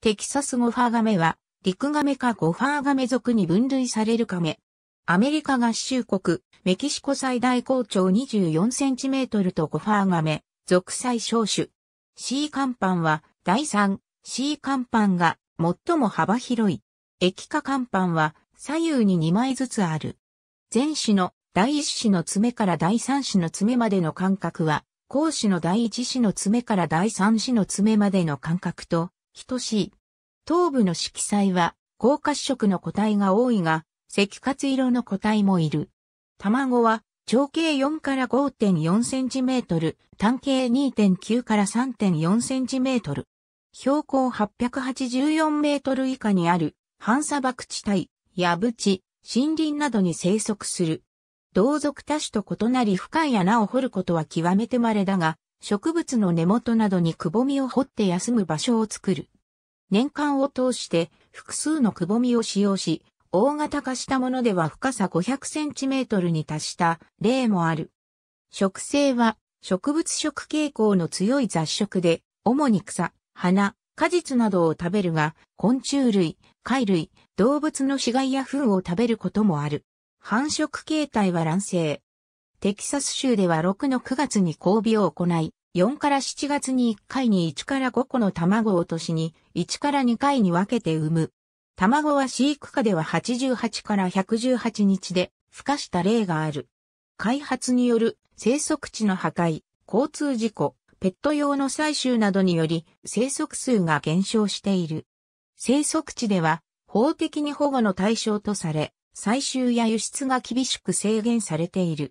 テキサスゴファーガメは、陸ガメかゴファーガメ属に分類されるカメ。アメリカ合衆国、メキシコ最大高潮24センチメートルとゴファーガメ、属最小種。C 甲板は、第 3C 甲板が最も幅広い。液化甲板は左右に2枚ずつある。前肢の第1種の爪から第3種の爪までの間隔は、後肢の第1種の爪から第3種の爪までの間隔と等しい。頭部の色彩は、高褐色の個体が多いが、赤褐色の個体もいる。卵は、長径4から5.4センチメートル、単径2.9から3.4センチメートル。標高884メートル以下にある、半砂漠地帯、矢淵、地、森林などに生息する。同族多種と異なり深い穴を掘ることは極めて稀だが、植物の根元などにくぼみを掘って休む場所を作る。年間を通して複数のくぼみを使用し、大型化したものでは深さ500センチメートルに達した例もある。植生は植物食傾向の強い雑食で、主に草、花、果実などを食べるが、昆虫類、貝類、動物の死骸や糞を食べることもある。繁殖形態は卵生、テキサス州では6の9月に交尾を行い、4から7月に1回に1から5個の卵を落としに、1から2回に分けて産む。卵は飼育下では88から118日で、孵化した例がある。開発による生息地の破壊、交通事故、ペット用の採集などにより生息数が減少している。生息地では法的に保護の対象とされ、採集や輸出が厳しく制限されている。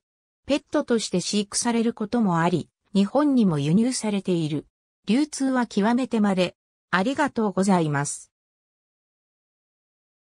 ペットとして飼育されることもあり、日本にも輸入されている。流通は極めて稀。ありがとうございます。